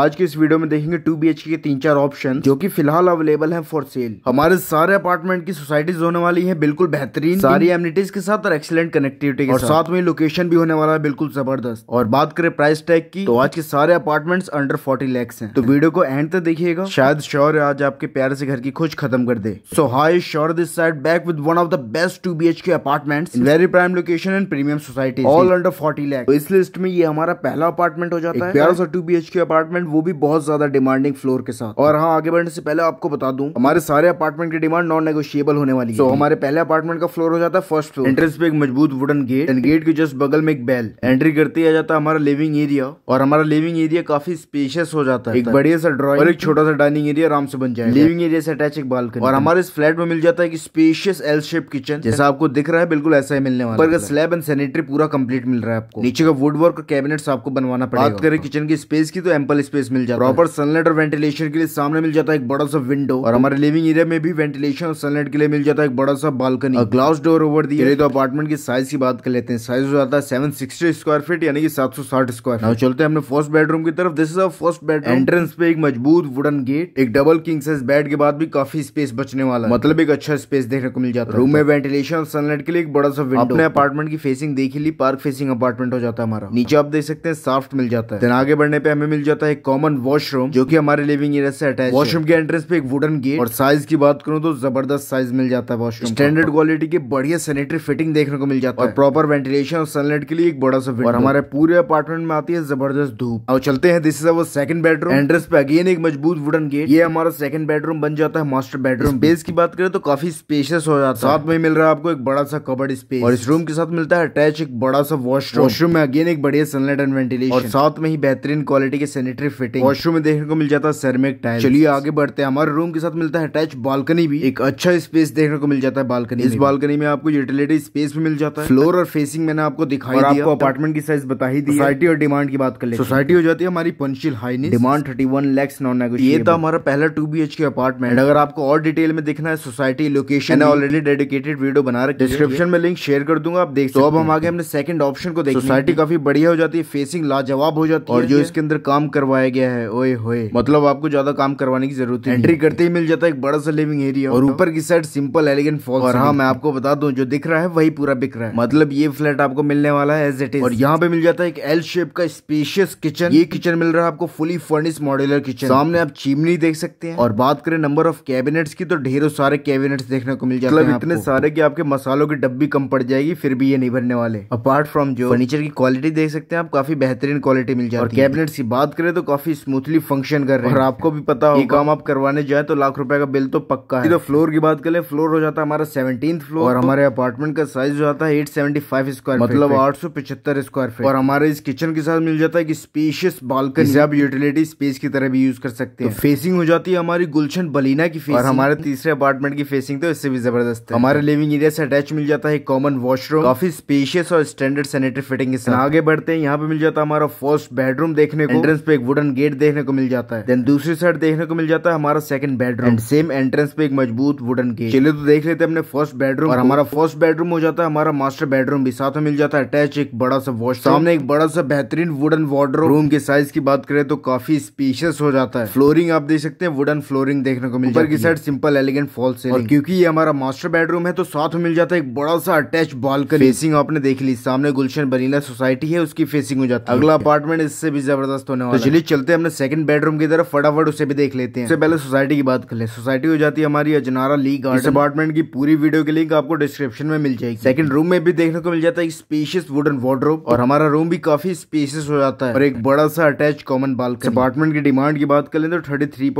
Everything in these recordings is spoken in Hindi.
आज के इस वीडियो में देखेंगे टू बी के तीन चार ऑप्शन जो कि फिलहाल अवेलेबल है फॉर सेल हमारे सारे अपार्टमेंट की सोसाइटी होने वाली है बिल्कुल बेहतरीन सारी एमिनिटीज के साथ और एक्सीलेंट कनेक्टिविटी और साथ में लोकेशन भी होने वाला है बिल्कुल जबरदस्त और बात करें प्राइस टैग की तो आज के सारे अपार्टमेंट्स अंडर फोर्टी लैक्स है तो वीडियो को एंड तक देखिएगा शायद श्योर आज आपके प्यार से घर की खोज खत्म कर दे so high sure this side back with one of the best two B K apartment very prime location and premium society all under forty lakh इस लिस्ट में ये हमारा पहला अपार्टमेंट हो जाता है two B H K apartment apartment वो भी बहुत ज्यादा डिमांडिंग फ्लोर के साथ और हाँ आगे बढ़ने से पहले आपको बता दू हमारे सारे अपार्टमेंट की डिमांड नॉन नेगोशियेबल होने वाली है तो हमारे पहले अपार्टमेंट का फ्लोर हो जाता है फर्स्ट फ्लोर एंट्रेंस पे एक मजबूत वुडन गेट एंड गेट के जस्ट बगल में एक बेल एंट्री करते ही आ जाता है हमारा लिविंग एरिया और हमारा लिविंग एरिया काफी स्पेशियस हो जाता है एक बढ़िया सा ड्रॉइंग और एक छोटा सा डाइनिंग एरिया आराम से बन जाएगा लिविंग एरिया से अटैच एक बालकनी और हमारे इस फ्लैट में मिल जाता है स्पेशियस एल शेप किचन जैसा आपको दिख रहा है बिल्कुल ऐसा ही मिलने वाला ऊपर स्लैब एंड सैनिटरी पूरा कंप्लीट मिल रहा है आपको नीचे का वुड वर्क कैबिनेट आपको बनवाना पड़ेगा बात करें किचन की स्पेस की तो एम्पल स्पेस मिल जाता प्रॉपर सनलाइट और वेंटिलेशन के लिए सामने मिल जाता है एक बड़ा सा विंडो और हमारे लिविंग एरिया में भी वेंटिलेशन और सनलाइट के लिए मिल जाता है एक बड़ा सा बालकनी ग्लास डोर ओवर दी तो अपार्टमेंट की साइज की बात कर लेते हैं साइज हो जाता है सेवन स्क्वायर फीट यानी कि सात स्क्वायर फीट चलते हैं हमने फर्स्ट बेडरूम की तरफ this is a first bed entrance पे एक मजबूत वुडन गेट एक डबल किंग साइज बेड के बाद भी काफी स्पेस बचने वाला है मतलब एक अच्छा स्पेस देखने को मिल जाता है रूम में वेंटिलेशन और सनलाइट के लिए एक बड़ा सा विंडो अपने अपार्टमेंट की फेसिंग देख ली पार्क फेसिंग अपार्टमेंट हो जाता है हमारा नीचे आप देख सकते हैं साफ्ट मिल जाता है आगे बढ़ने पे हमें मिल जाता है एक कॉमन वॉशरूम जो की हमारे लिविंग एरिया से अटैच वॉशरूम के एंट्रेंस पे एक वुडन गेट और साइज की बात करूँ तो जबरदस्त साइज मिल जाता है वॉशरूम स्टैंडर्ड क्वालिटी की बढ़िया सैनिटरी फिटिंग देखने को मिल जाता है और प्रॉपर वेंटिलेशन और सनलाइट के लिए एक बड़ा सा और हमारे पूरे अपार्टमेंट में आती है जबरदस्त धूप और चलते हैं this is our second bedroom entrance पे अगेन एक मजबूत वुडन गेट ये हमारा सेकंड बेडरूम बन जाता है मास्टर बेडरूम स्पेस की बात करें तो काफी स्पेशियस हो जाता है साथ में मिल रहा है आपको एक बड़ा सा कबर्ड स्पेस और इस रूम के साथ मिलता है अटैच एक बड़ा सा वॉशरूम वॉशरूम में अगेन एक बढ़िया सनलाइट एंड वेंटिलेशन और साथ में ही बेहतरीन क्वालिटी के सैनिटरी सैनिटरी फिटिंग वॉशरूम में देखने को मिल जाता है सेरेमिक टाइल चलिए आगे बढ़ते हैं हमारे रूम के साथ मिलता है अटैच बालकनी भी एक अच्छा स्पेस देखने को मिल जाता है बालकनी इस बालकनी में आपको यूटिलिटी स्पेस भी मिल जाता है फ्लोर और फेसिंग मैंने आपको दिखाई और आपको अपार्टमेंट की साइज बता ही दी सोसाइटी और डिमांड की बात कर ले सोसाइटी हो जाती है हमारी पंचशील हाइनी डिमांड थर्टी वन लैक्स नॉन ये था हमारा पहला two B H K apartment अगर आपको और डिटेल में देखना है society location already dedicated video बना रहे डिस्क्रिप्शन में लिंक शेयर कर दूंगा आप देख तो सकते अब हम आगे हमने सेकंड ऑप्शन को देखा सोसाइटी काफी बढ़िया हो जाती है फेसिंग लाजवाब हो जाती है और जो इसके अंदर काम करवा करवाया गया है ओए होए मतलब आपको ज्यादा काम करवाने की जरूरत है एंट्री करते ही मिल जाता है एक बड़ा सा लिविंग एरिया और ऊपर की साइड सिंपल एलिगेंट फॉल्स और हाँ मैं आपको बता दूं जो दिख रहा है वही पूरा बिक रहा है मतलब ये फ्लैट आपको मिलने वाला है एज इट इज और यहाँ पे मिल जाता है एक एल शेप का स्पेशियस किचन ये किचन मिल रहा है आपको फुली फर्निश मॉड्यूलर किचन सामने आप चिमनी देख सकते हैं और बात करें नंबर ऑफ कैबिनेट्स की तो ढेरों सारे कैबिनेट्स देखने को मिल जाते मतलब हैं इतने सारे की आपके मसालों की डब्बी कम पड़ जाएगी फिर भी ये नहीं भरने वाले अपार्ट फ्रॉम जो फर्नीचर की क्वालिटी देख सकते हैं आप काफी बेहतरीन क्वालिटी मिल जाती है और कैबिनेट्स की बात करें तो तो काफी स्मूथली फंक्शन कर रहे हैं और आपको भी पता हो काम आप करवाने जाए तो लाख रुपए का बिल तो पक्का है तो फ्लोर की बात करें फ्लोर हो जाता है हमारा सेवनटीन फ्लोर और हमारे अपार्टमेंट का साइज हो जाता है एट सेवेंटी स्क्वायर मतलब आठ सौ स्क्वायर फीट और हमारे इस किचन के साथ मिल जाता है की स्पेशियस बालकनी आप यूटिलिटी स्पेस की तरह भी यूज कर सकते तो हैं फेसिंग हो जाती है हमारी गुलशन बलीना की फेसिंग और हमारे तीसरे अपार्टमेंट की फेसिंग तो इससे भी जबरदस्त है हमारे लिविंग एरिया से अटैच मिल जाता है कॉमन वॉशरूम काफी स्पेशियस और स्टैंडर्ड सैनिटरी फिटिंग के साथ आगे बढ़ते हैं यहाँ पे मिल जाता है हमारा फर्स्ट बेडरूम देखने को एंट्रेंस पे एक वुडन गेट देखने को मिल जाता है देन दूसरी साइड देखने को मिल जाता है हमारा सेकंड बेडरूम सेम एंट्रेंस पे एक मजबूत वुडन गेट चलिए तो देख लेते हैं अपने फर्स्ट बेडरूम और हमारा फर्स्ट बेडरूम हो जाता है हमारा मास्टर बेडरूम भी साथ में मिल जाता है अटैच एक बड़ा सा वॉश सामने एक बड़ा सा बेहतरीन वुडन वॉर्डर रूम के साइज की बात करें तो काफी स्पीशियस हो जाता है फ्लोरिंग आप देख सकते हैं वुडन फ्लोरिंग देखने को मिलता है की साइड सिंपल एलिगेंट फॉल से क्यूँकी ये हमारा मास्टर बेडरूम है तो साथ में मिल जाता है एक बड़ा सा अटैच बालकनी फेसिंग आपने देख ली सामने गुलशन बरीना सोसाइटी है उसकी फेसिंग हो जाता है अगला अपार्टमेंट इससे भी जबरदस्त होने वाला तो चलते हैं अपने सेकंड बेडरूम की तरफ फटाफट उसे भी देख लेते हैं इससे पहले सोसाइटी की बात कर ले सोसाइटी हो जाती है हमारी अजनारा ली गार्डन अपार्टमेंट की पूरी वीडियो की लिंक आपको डिस्क्रिप्शन में मिल जाएगी सेकंड रूम में भी देखने को मिल जाता है स्पेशियस वुडन वार्ड्रोब और हमारा रूम भी काफी स्पेशियस हो जाता है और एक बड़ा सा अटैच कॉमन बालकन अपार्टमेंट की डिमांड की बात कर ले तो थर्टी थ्री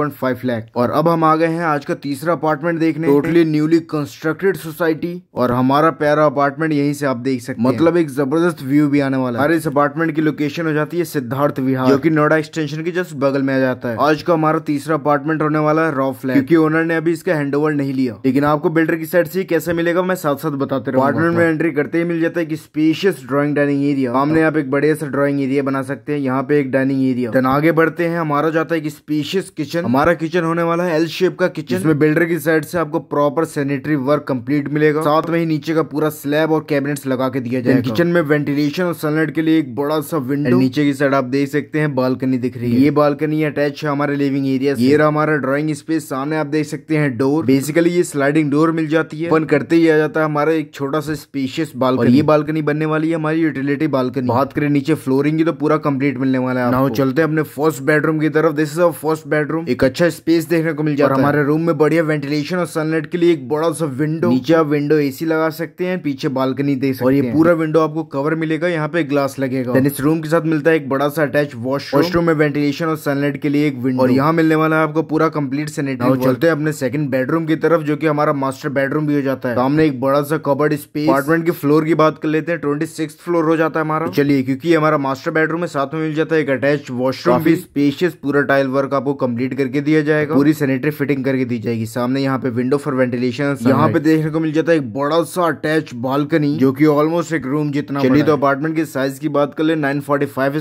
और अब हम आ गए हैं आज का तीसरा अपार्टमेंट देखने टोटली न्यूली कंस्ट्रक्टेड सोसाइटी और हमारा प्यारा अपार्टमेंट यही से आप देख सकते मतलब एक जबरदस्त व्यू भी आने वाला है इस अपार्टमेंट की लोकेशन हो जाती है सिद्धार्थ विहार जो की नोएडा एक्सटेंशन के जस्ट बगल में आ जाता है आज का हमारा तीसरा अपार्टमेंट होने वाला है रॉ फ्लैट क्योंकि ओनर ने अभी इसका हैंड नहीं लिया लेकिन आपको बिल्डर की साइड से कैसे मिलेगा मैं साथ साथ बताते रहा अपार्टमेंट में एंट्री करते ही मिल जाता है की स्पेशियस ड्रॉइंग डाइनिंग एरिया हमने आप एक बड़े सा ड्रॉइंग एरिया बना सकते हैं यहाँ पे एक डाइनिंग एरिया जन आगे बढ़ते हैं हमारा जाता है की स्पेशियस किचन हमारा किचन होने वाला है एल शेप का किचन इसमें बिल्डर की साइड से आपको प्रॉपर सैनिटरी वर्क कंप्लीट मिलेगा साथ में ही नीचे का पूरा स्लैब और कैबिनेट्स लगा के दिया जाएगा किचन में वेंटिलेशन और सनलाइट के लिए एक बड़ा सा विंडो नीचे की साइड आप देख सकते हैं बालकनी दिख रही है ये बालकनी अटैच है हमारे लिविंग एरिया ये हमारा ड्रॉइंग स्पेस सामने आप देख सकते हैं डोर बेसिकली ये स्लाइडिंग डोर मिल जाती है ओपन करते ही आ जाता है हमारा एक छोटा सा स्पेशियस बालकनी ये बालकनी बनने वाली है हमारी यूटिलिटी बालकनी बात करें नीचे फ्लोरिंग की तो पूरा कंप्लीट मिलने वाला है चलते हैं अपने फर्स्ट बेडरूम की तरफ this is a first bedroom एक अच्छा स्पेस देखने को मिल जाता है हमारे रूम में बढ़िया वेंटिलेशन और सनलाइट के लिए एक बड़ा सा विंडो नीचे आप विंडो एसी लगा सकते हैं पीछे बालकनी देख सकते हैं और ये पूरा विंडो आपको कवर मिलेगा यहाँ पे ग्लास लगेगा इस रूम के साथ मिलता है एक बड़ा सा अटैच वॉशरूम बेडरूम में वेंटिलेशन और सनलाइट के लिए एक विंडो और यहाँ मिलने वाला है आपको पूरा कंप्लीट सैनिटरी चलते हैं अपने सेकंड बेडरूम की तरफ जो कि हमारा मास्टर बेडरूम भी हो जाता है सामने एक बड़ा सा कबर्ड स्पेस अपार्टमेंट की फ्लोर की बात कर लेते हैं ट्वेंटी फ्लोर हो जाता है हमारा चलिए क्योंकि हमारा मास्टर बेडरूम में साथ में मिल जाता है एक अटैच वॉशरूम भी स्पेशियस पूरा टाइल वर्क आपको कम्प्लीट करके दिया जाएगा पूरी सैनिटरी फिटिंग करके दी जाएगी सामने यहाँ पे विंडो फॉर वेंटिलेशन यहाँ पे देखने को मिल जाता है एक बड़ा सा अटैच बालकनी जो की ऑलमोस्ट एक रूम जितना चलिए तो अपार्टमेंट की साइज की बात कर ले नाइन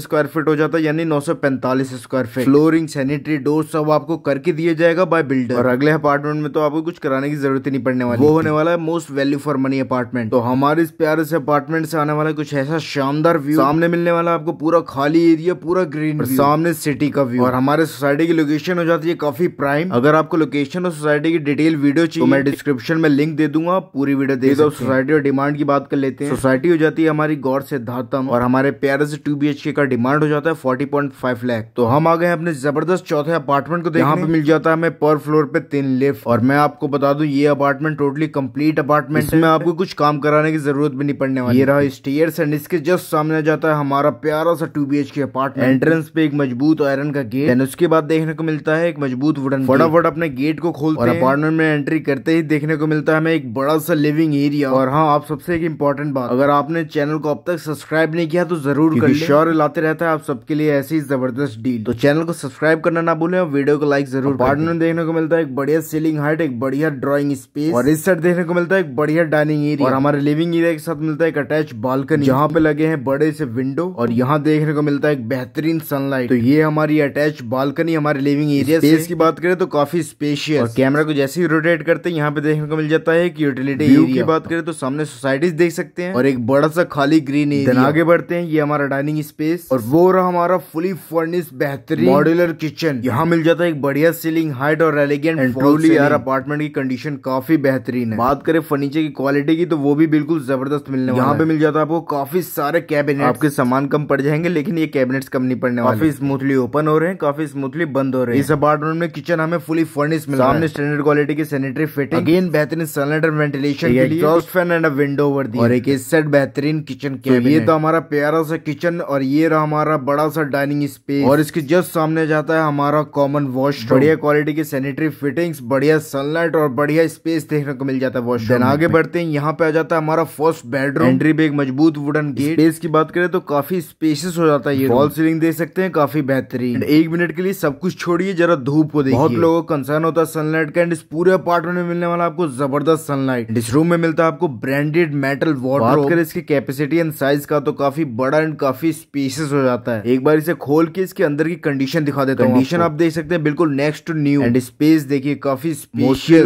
स्क्वायर फीट हो जाता है यानी नौ पैंतालीस square feet flooring sanitary door सब आपको करके दिया जाएगा बाय बिल्डर और अगले अपार्टमेंट में तो आपको कुछ कराने की जरूरत ही नहीं पड़ने वाली वो होने वाला है most value for money apartment तो हमारे इस प्यारे से अपार्टमेंट से आने वाला कुछ ऐसा शानदार व्यू सामने मिलने वाला आपको पूरा खाली एरिया पूरा ग्रीन सामने सिटी का व्यू और हमारे सोसाइटी की लोकेशन हो जाती है काफी प्राइम अगर आपको लोकेशन और सोसाइटी की डिटेल वीडियो तो चाहिए मैं डिस्क्रिप्शन में लिंक दे दूंगा पूरी वीडियो दे दो सोसाइटी और डिमांड की बात कर लेते हैं सोसाइटी हो जाती है हमारी गौर से धातम और हमारे प्यारे से टू बी का डिमांड हो जाता है फोर्टी पॉइंट फाइव फ्लैग तो हम आ गए अपने जबरदस्त चौथे अपार्टमेंट को यहाँ पे मिल जाता है हमें पर फ्लोर पे तीन लिफ्ट और मैं आपको बता दूं ये अपार्टमेंट टोटली कंप्लीट अपार्टमेंट में आपको कुछ काम कराने की जरूरत भी नहीं पड़ने वाली ये रहा स्टेयर एंड इसके जस्ट सामने जाता है हमारा प्यारा सा two B K apartment entrance पे एक मजबूत आयरन का गेट एंड उसके बाद देखने को मिलता है एक मजबूत वुडन फटाफट अपने गेट को खोल और अपार्टमेंट में एंट्री करते ही देखने को मिलता है हमें एक बड़ा सा लिविंग एरिया और हाँ आप सबसे एक इम्पोर्टेंट बात अगर आपने चैनल को अब तक सब्सक्राइब नहीं किया तो जरूर कर श्योर लाते रहता है आप सबके लिए ऐसी जबरदस्त जबरदस्त डील तो चैनल को सब्सक्राइब करना ना भूलें और वीडियो को लाइक जरूर पार्टनर में देखने को मिलता है एक बढ़िया सीलिंग हाइट एक बढ़िया ड्राइंग स्पेस और इस साइड देखने को मिलता है एक बढ़िया डाइनिंग एरिया और हमारे लिविंग एरिया के साथ मिलता है एक अटैच बालकनी यहाँ पे लगे हैं बड़े से विंडो और यहाँ देखने को मिलता है एक बेहतरीन सनलाइट तो ये हमारी अटैच बालकनी हमारे लिविंग एरिया स्पेस की बात करें तो काफी स्पेशियस कैमरा को जैसे ही रोटेट करते हैं यहाँ पे देखने को मिल जाता है की यूटिलिटी की बात करें तो सामने सोसाइटीज देख सकते हैं और एक बड़ा सा खाली ग्रीन एरिया आगे बढ़ते हैं ये हमारा डाइनिंग स्पेस और वो रहा हमारा फुली फर्निस बेहतरीन मॉड्यूलर किचन यहाँ मिल जाता है एक बढ़िया सीलिंग हाइट और एलिगेंट ट्रूली यार अपार्टमेंट की कंडीशन काफी बेहतरीन है बात करें फर्नीचर की क्वालिटी की तो वो भी बिल्कुल जबरदस्त मिलने यहाँ पे मिल जाता है आपको काफी सारे कैबिनेट आपके सामान कम पड़ जाएंगे लेकिन ये कैबिनेट कम नहीं पड़ने वाले काफी स्मूथली ओपन हो रहे हैं काफी स्मूथली बंद हो रहे हैं इस अपार्टमेंट में किचन हमें फुली मिल रहा सामने स्टैंडर्ड क्वालिटी की सैनिटरी फिटिंग अगेन बेहतरीन cylinder ventilation fan and window over the और एक सेट बेहतरीन किचन के तो ये तो हमारा प्यारा सा किचन और ये रहा हमारा बड़ा सा डाइनिंग स्पेस पीस और इसके जस्ट सामने जाता है हमारा कॉमन वॉश बढ़िया क्वालिटी की सैनिटरी फिटिंग्स बढ़िया सनलाइट और बढ़िया स्पेस देखने को मिल जाता है वॉश आगे बढ़ते हैं यहाँ पे आ जाता है हमारा फर्स्ट बेडरूम एंट्री पे एक मजबूत वुडन गेट स्पेस की बात करें तो काफी स्पेशियस हो जाता है ये वॉल सीलिंग देख सकते हैं काफी बेहतरीन एक मिनट के लिए सब कुछ छोड़िए जरा धूप को देखिए बहुत लोगों को कंसर्न होता है सनलाइट का एंड इस पूरे अपार्टमेंट में मिलने वाला आपको जबरदस्त सनलाइट इस रूम में मिलता है आपको ब्रांडेड मेटल वाटर इसकी कैपेसिटी एंड साइज का तो काफी बड़ा एंड काफी स्पेशियस हो जाता है एक बार इसे खोल के आपके इसके अंदर की कंडीशन दिखा देता हूँ कंडीशन आप देख सकते हैं बिल्कुल next to new and space देखिए काफी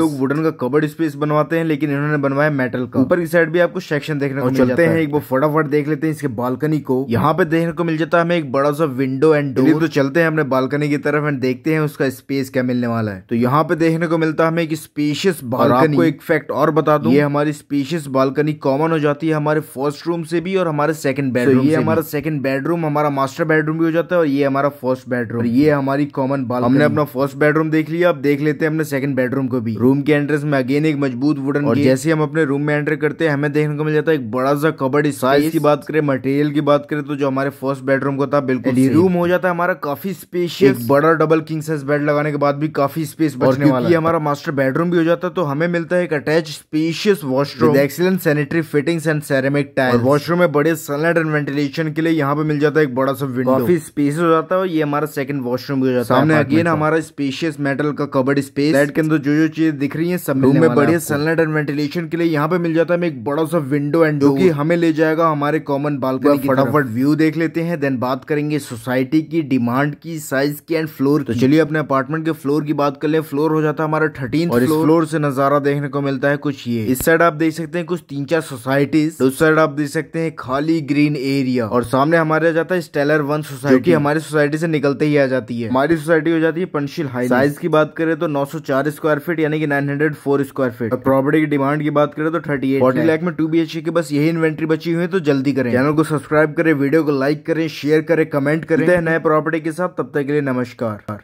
लोग वुडन का कबर्ड स्पेस बनवाते हैं लेकिन इन्होंने बनवाया मेटल का ऊपर की साइड भी आपको सेक्शन देखने को चलते हैं एक बार फटाफट देख लेते हैं इसके बालकनी को यहाँ पे देखने को मिल जाता है हमें एक बड़ा सा विंडो एंड डोर तो चलते हैं अपने बालकनी की तरफ एंड देखते हैं उसका स्पेस क्या मिलने वाला है तो यहाँ पे देखने को मिलता है हमें एक स्पेशियस बालकनी एक फैक्ट और बता दो ये हमारी स्पेशियस बालकनी कॉमन हो जाती है हमारे फर्स्ट रूम से भी और हमारे सेकंड बेडरूम ये हमारा सेकंड बेडरूम हमारा मास्टर बेडरूम भी हो जाता है और ये हमारा फर्स्ट बेडरूम ये हमारी कॉमन बाल हमने अपना फर्स्ट बेडरूम देख लिया अब देख लेते हैं अपने सेकंड बेडरूम को भी रूम के एंट्रेंस में अगेन एक मजबूत वुडन और जैसे हम अपने रूम में एंटर करते हैं हमें देखने को मिल जाता है एक बड़ा सा कबड साइज की बात करें मटेरियल की बात करें तो जो हमारे फर्स्ट बेडरूम को था बिल्कुल रूम हो जाता है हमारा काफी स्पेशियस बड़ा डबल किंग साइज बेड लगाने के बाद भी काफी स्पेस बचने वाला है हमारा मास्टर बेडरूम भी हो जाता है तो हमें मिलता है एक attach spacious washroom excellent sanitary fittings and ceramic tile washroom में बड़े सनलाइट एंड वेंटिलेशन के लिए यहाँ पे मिल जाता है एक बड़ा सा विंडो काफी स्पेस हो जाता है ये हमारा सेकंड वॉशरूम भी हो जाता सामने है सामने अगेन हमारा स्पेशियस मेटल का कबर्ड स्पेस बेड के अंदर जो जो चीजें दिख रही है सब रूम में बढ़िया सनलाइट एंड वेंटिलेशन के लिए यहाँ पे मिल जाता है एक बड़ा सा विंडो एंड जो की हमें ले जाएगा हमारे कॉमन बालकनी फटाफट व्यू देख लेते हैं देन बात करेंगे सोसाइटी की डिमांड की साइज की एंड फ्लोर तो चलिए अपने अपार्टमेंट के फ्लोर की बात कर ले फ्लोर हो जाता है हमारा थर्टीन फ्लोर से नजारा देखने को मिलता है कुछ ये इस साइड आप देख सकते हैं कुछ तीन चार सोसाइटीज उस साइड आप देख सकते हैं खाली ग्रीन एरिया और सामने हमारे जाता है स्टेलर वन सोसाइटी हमारे हमारी सोसाइटी से निकलते ही आ जाती है हमारी सोसाइटी हो जाती है पंचशील हाई साइज की बात करें तो 904 स्क्वायर फीट यानी कि 904 स्क्वायर फीट और प्रॉपर्टी की डिमांड की बात करें तो थर्टी एट लाख में टू बी के बस यही इन्वेंट्री बची हुई है तो जल्दी करें चैनल को सब्सक्राइब करें वीडियो को लाइक करें शेयर करें कमेंट करें नए प्रॉपर्टी के साथ तब तक के लिए नमस्कार